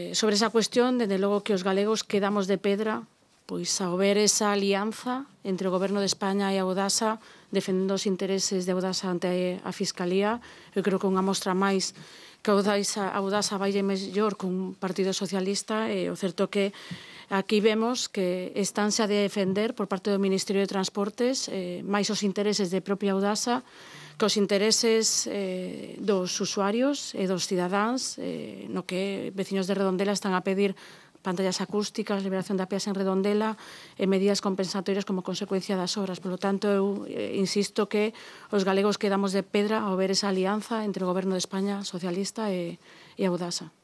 Eh, sobre esa cuestión, desde logo que os galegos quedamos de pedra pois ao ver esa alianza entre o Goberno de España e a Odasa defendendo os intereses de Odasa ante a Fiscalía, eu creo que unha mostra máis que a Odasa, a Odasa vai mellor cun Partido Socialista e o certo que aquí vemos que estánse a defender por parte do Ministerio de Transportes eh, máis os intereses de propia Odasa cos intereses eh, dos usuarios e dos cidadáns, eh, no que veciños de Redondela están a pedir pantallas acústicas, liberación da peas en redondela e medidas compensatorias como consecuencia das obras. Por lo tanto, eu eh, insisto que os galegos quedamos de pedra ao ver esa alianza entre o Goberno de España socialista e, e Audasa.